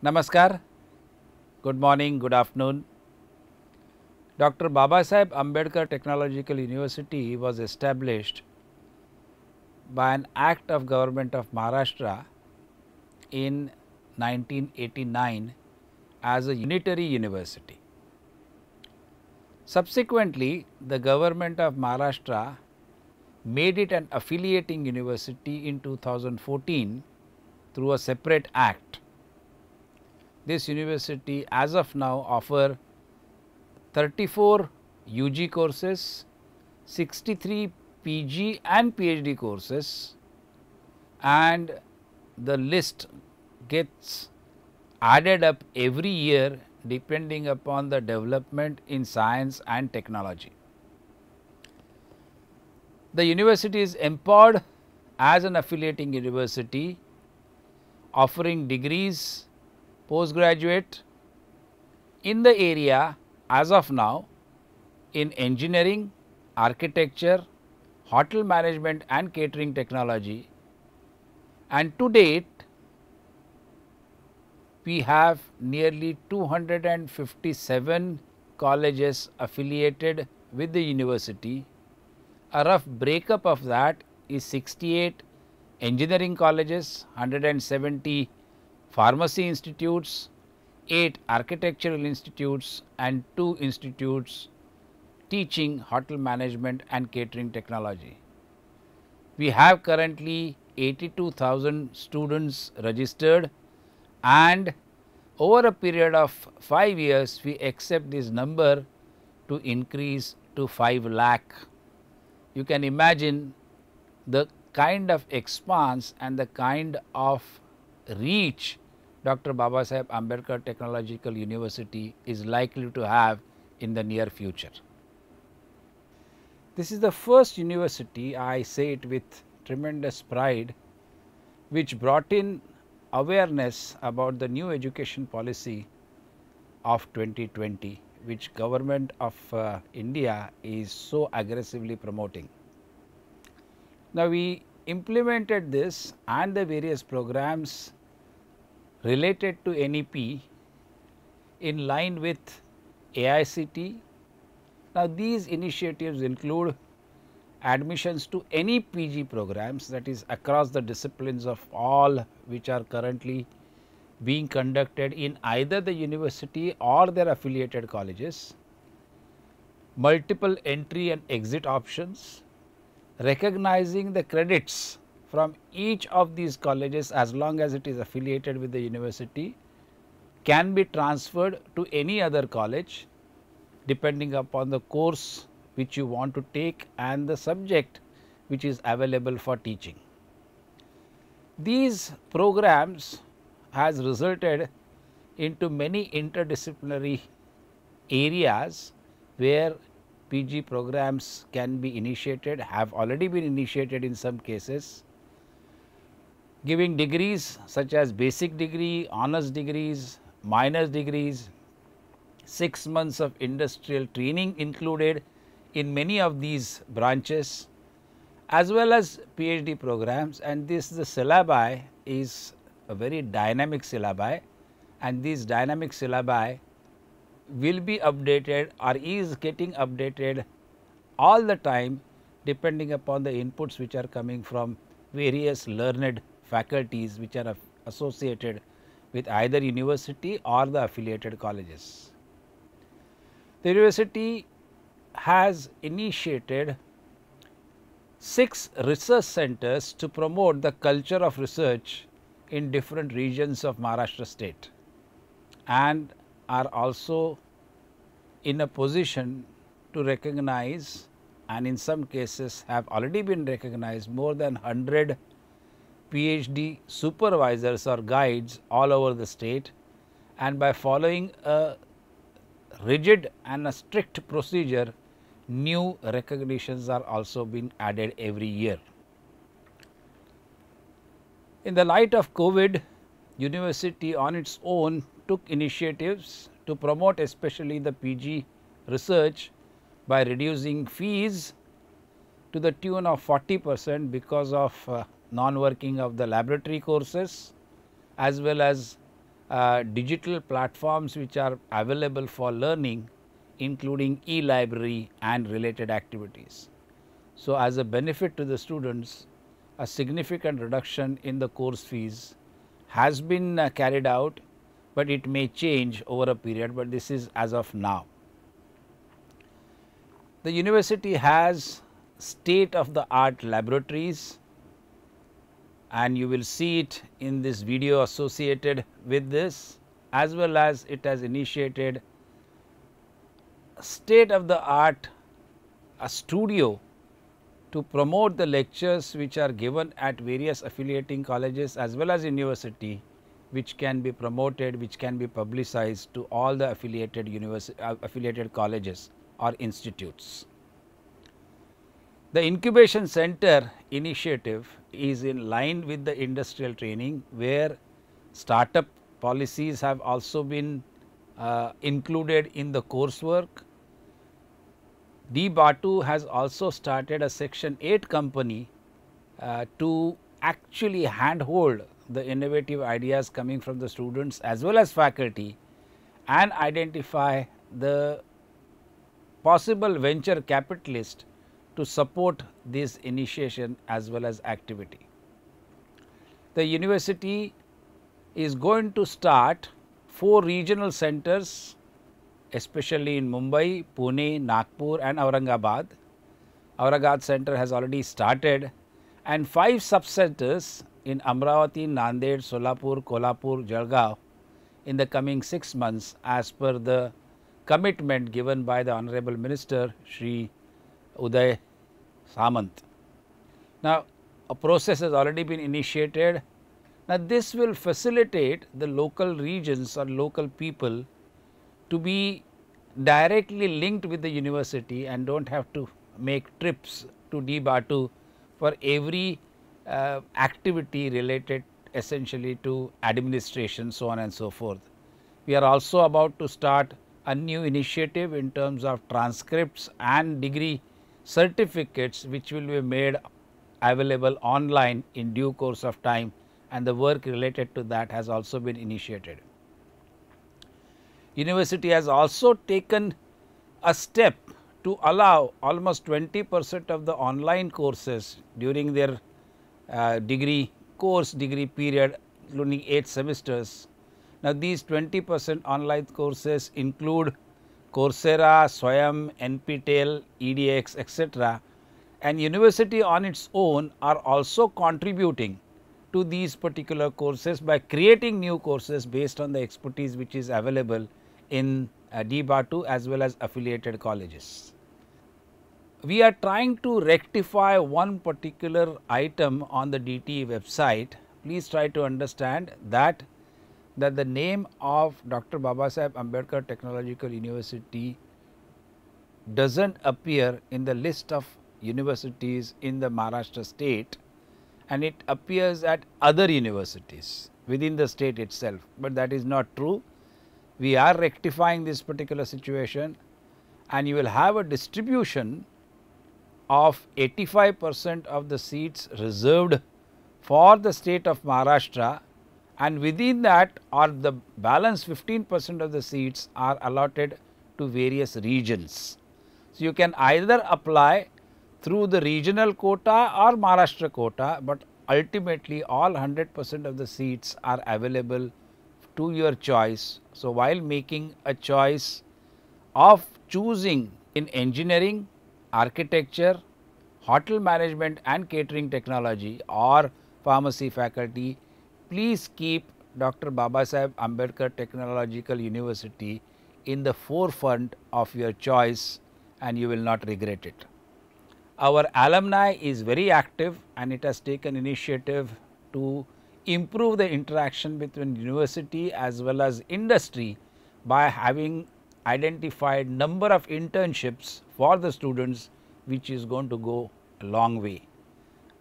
Namaskar, good morning, good afternoon. Dr. Baba Sahib Ambedkar Technological University was established by an act of government of Maharashtra in 1989 as a unitary university. Subsequently, the government of Maharashtra made it an affiliating university in 2014 through a separate act this university as of now offer 34 UG courses, 63 PG and PhD courses and the list gets added up every year depending upon the development in science and technology. The university is empowered as an affiliating university offering degrees postgraduate in the area as of now in engineering, architecture, hotel management and catering technology and to date we have nearly 257 colleges affiliated with the university. A rough breakup of that is 68 engineering colleges, 170 pharmacy institutes, 8 architectural institutes and 2 institutes teaching hotel management and catering technology. We have currently 82,000 students registered and over a period of 5 years we accept this number to increase to 5 lakh. You can imagine the kind of expanse and the kind of reach Dr. Baba Saheb Ambedkar Technological University is likely to have in the near future. This is the first university, I say it with tremendous pride, which brought in awareness about the new education policy of 2020 which government of uh, India is so aggressively promoting. Now, we implemented this and the various programs related to NEP in line with AICT. Now, these initiatives include admissions to any PG programs that is across the disciplines of all which are currently being conducted in either the university or their affiliated colleges, multiple entry and exit options, recognizing the credits from each of these colleges as long as it is affiliated with the university can be transferred to any other college depending upon the course which you want to take and the subject which is available for teaching. These programs has resulted into many interdisciplinary areas where PG programs can be initiated, have already been initiated in some cases giving degrees such as basic degree, honors degrees, minors degrees, 6 months of industrial training included in many of these branches as well as PhD programs and this the syllabi is a very dynamic syllabi and these dynamic syllabi will be updated or is getting updated all the time depending upon the inputs which are coming from various learned faculties which are associated with either university or the affiliated colleges. The university has initiated six research centers to promote the culture of research in different regions of Maharashtra state and are also in a position to recognize and in some cases have already been recognized more than 100 PhD supervisors or guides all over the state and by following a rigid and a strict procedure, new recognitions are also being added every year. In the light of COVID, university on its own took initiatives to promote especially the PG research by reducing fees to the tune of 40 percent because of uh, non-working of the laboratory courses as well as uh, digital platforms which are available for learning including e-library and related activities. So, as a benefit to the students, a significant reduction in the course fees has been uh, carried out, but it may change over a period, but this is as of now. The university has state of the art laboratories and you will see it in this video associated with this as well as it has initiated state of the art a studio to promote the lectures which are given at various affiliating colleges as well as university which can be promoted which can be publicized to all the affiliated university uh, affiliated colleges or institutes. The incubation center initiative is in line with the industrial training where startup policies have also been uh, included in the coursework. DBATU has also started a section 8 company uh, to actually handhold the innovative ideas coming from the students as well as faculty and identify the possible venture capitalist to support this initiation as well as activity. The university is going to start four regional centers especially in Mumbai, Pune, Nagpur and Aurangabad. Aurangabad center has already started and five sub-centers in Amravati, Nanded, Solapur, Kolhapur, Jalgaon in the coming 6 months as per the commitment given by the Honorable Minister Shri Uday Samant. Now, a process has already been initiated. Now, this will facilitate the local regions or local people to be directly linked with the university and do not have to make trips to DBATU for every uh, activity related essentially to administration so on and so forth. We are also about to start a new initiative in terms of transcripts and degree certificates which will be made available online in due course of time and the work related to that has also been initiated. University has also taken a step to allow almost 20 percent of the online courses during their uh, degree course degree period including 8 semesters. Now, these 20 percent online courses include Coursera, Swayam, NPTEL, EDX etc. and university on its own are also contributing to these particular courses by creating new courses based on the expertise which is available in uh, DBAR 2 as well as affiliated colleges. We are trying to rectify one particular item on the DTE website. Please try to understand that that the name of Dr. Babasaheb Ambedkar Technological University does not appear in the list of universities in the Maharashtra state and it appears at other universities within the state itself, but that is not true. We are rectifying this particular situation and you will have a distribution of 85 percent of the seats reserved for the state of Maharashtra and within that are the balance 15 percent of the seats are allotted to various regions. So, you can either apply through the regional quota or Maharashtra quota, but ultimately all 100 percent of the seats are available to your choice. So, while making a choice of choosing in engineering, architecture, hotel management and catering technology or pharmacy faculty, please keep Dr. Babasaheb Ambedkar Technological University in the forefront of your choice and you will not regret it. Our alumni is very active and it has taken initiative to improve the interaction between university as well as industry by having identified number of internships for the students which is going to go a long way.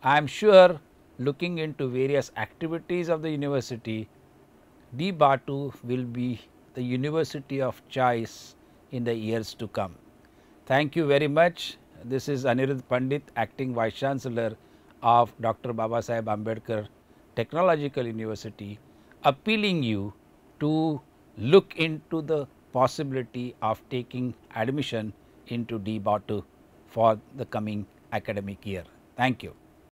I am sure looking into various activities of the university, the will be the university of choice in the years to come. Thank you very much. This is Anirudh Pandit, Acting Vice Chancellor of Dr. Baba Sahib Ambedkar Technological University, appealing you to look into the possibility of taking admission into DBATU for the coming academic year. Thank you.